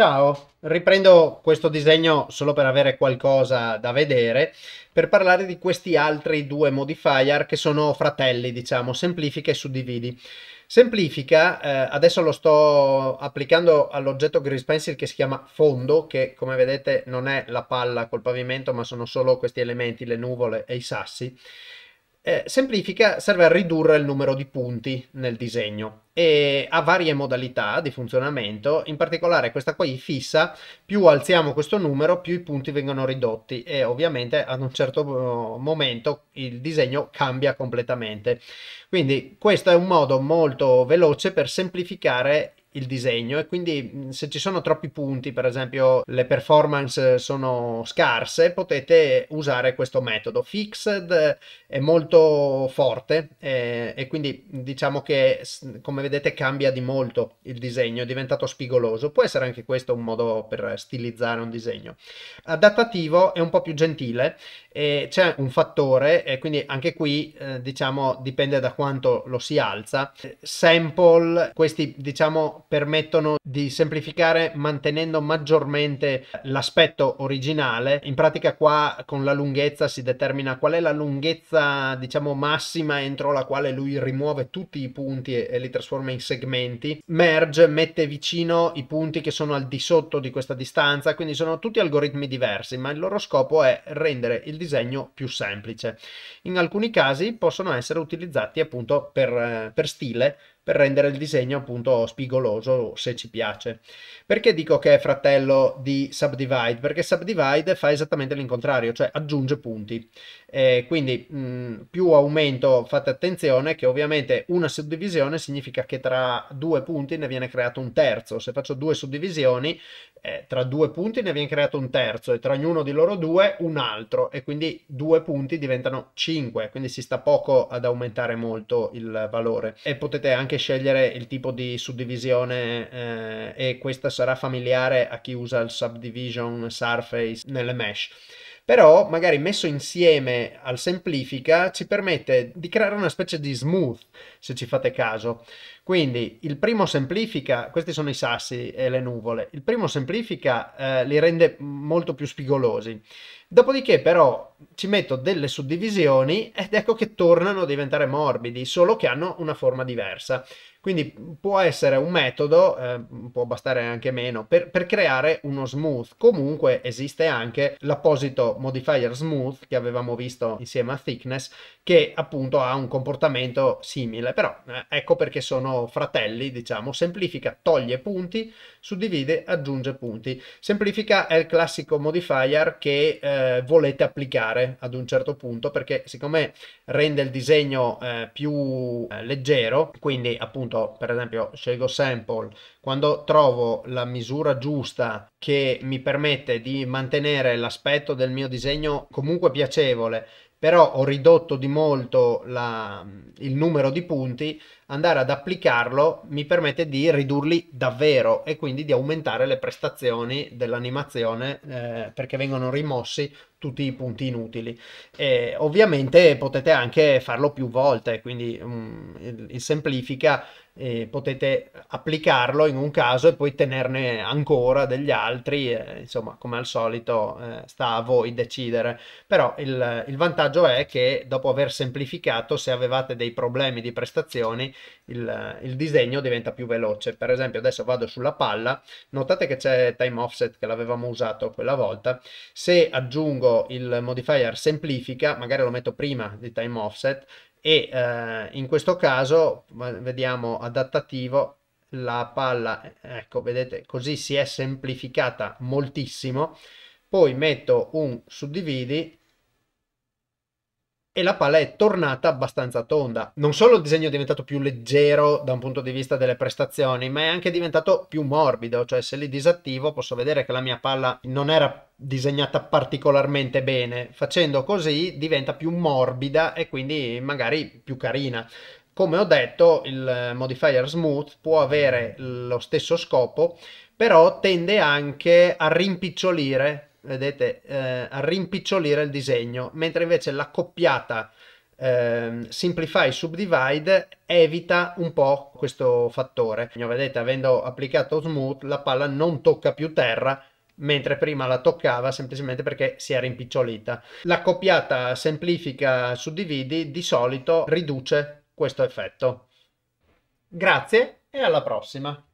Ciao, riprendo questo disegno solo per avere qualcosa da vedere, per parlare di questi altri due modifier che sono fratelli, diciamo, semplifica e suddividi. Semplifica, eh, adesso lo sto applicando all'oggetto Grease Pencil che si chiama fondo, che come vedete non è la palla col pavimento, ma sono solo questi elementi, le nuvole e i sassi, eh, semplifica serve a ridurre il numero di punti nel disegno e ha varie modalità di funzionamento, in particolare questa qua è fissa, più alziamo questo numero più i punti vengono ridotti e ovviamente ad un certo eh, momento il disegno cambia completamente. Quindi questo è un modo molto veloce per semplificare il disegno e quindi mm, se ci sono troppi punti, per esempio le performance sono scarse, potete usare questo metodo. Fixed è molto forte eh, e quindi diciamo che come vedete cambia di molto il disegno, è diventato spigoloso. Può essere anche questo un modo per stilizzare un disegno. Adattativo è un po' più gentile e c'è un fattore e quindi anche qui eh, diciamo dipende da quanto lo si alza. Sample, questi diciamo permettono di semplificare mantenendo maggiormente l'aspetto originale. In pratica qua con la lunghezza si determina qual è la lunghezza diciamo massima entro la quale lui rimuove tutti i punti e, e li trasforma in segmenti. Merge mette vicino i punti che sono al di sotto di questa distanza, quindi sono tutti algoritmi diversi, ma il loro scopo è rendere il disegno più semplice. In alcuni casi possono essere utilizzati appunto per, eh, per stile per rendere il disegno appunto spigoloso se ci piace. Perché dico che è fratello di Subdivide? Perché Subdivide fa esattamente l'incontrario, cioè aggiunge punti. Eh, quindi mh, mm, più aumento, fate attenzione che ovviamente una suddivisione significa che tra due punti ne viene creato un terzo. Se faccio due suddivisioni, eh, tra due punti ne viene creato un terzo e tra ognuno di loro due un altro e quindi due punti diventano cinque. quindi si sta poco ad aumentare molto il valore e potete anche scegliere il tipo di suddivisione eh, e questa sarà familiare a chi usa il subdivision surface nelle mesh però magari messo insieme al semplifica ci permette di creare una specie di smooth se ci fate caso quindi il primo semplifica questi sono i sassi e le nuvole il primo semplifica eh, li rende molto più spigolosi Dopodiché però ci metto delle suddivisioni ed ecco che tornano a diventare morbidi, solo che hanno una forma diversa. Quindi può essere un metodo, eh, può bastare anche meno, per, per, creare uno smooth. Comunque esiste anche l'apposito modifier smooth che avevamo visto insieme a thickness, che appunto ha un comportamento simile. Però eh, ecco perché sono fratelli, diciamo, semplifica, toglie punti, suddivide, aggiunge punti. Semplifica è il classico modifier che... Eh, eh, volete applicare ad un certo punto perché siccome rende il disegno eh, più eh, leggero quindi appunto per esempio scelgo sample quando trovo la misura giusta che mi permette di mantenere l'aspetto del mio disegno comunque piacevole però ho ridotto di molto la, il numero di punti, andare ad applicarlo mi permette di ridurli davvero e quindi di aumentare le prestazioni dell'animazione eh, perché vengono rimossi tutti i punti inutili. E ovviamente potete anche farlo più volte, quindi um, il, il semplifica eh, potete applicarlo in un caso e poi tenerne ancora degli altri, eh, insomma come al solito eh, sta a voi decidere, però il, il, vantaggio è che dopo aver semplificato se avevate dei problemi di prestazioni il, il disegno diventa più veloce, per esempio adesso vado sulla palla, notate che c'è time offset che l'avevamo usato quella volta, se aggiungo attivo il modifier semplifica, magari lo metto prima di time offset e eh, in questo caso vediamo adattativo la palla, eh, ecco vedete così si è semplificata moltissimo, poi metto un suddividi e la palla è tornata abbastanza tonda. Non solo il disegno è diventato più leggero da un punto di vista delle prestazioni, ma è anche diventato più morbido, cioè se li disattivo posso vedere che la mia palla non era disegnata particolarmente bene, facendo così diventa più morbida e quindi magari più carina. Come ho detto, il modifier smooth può avere lo stesso scopo, però tende anche a rimpicciolire vedete, eh, a rimpicciolire il disegno, mentre invece l'accoppiata eh, Simplify Subdivide evita un po' questo fattore. Vedete, avendo applicato Smooth, la palla non tocca più terra, mentre prima la toccava semplicemente perché si era rimpicciolita. L'accoppiata Semplifica Suddividi di solito riduce questo effetto. Grazie e alla prossima!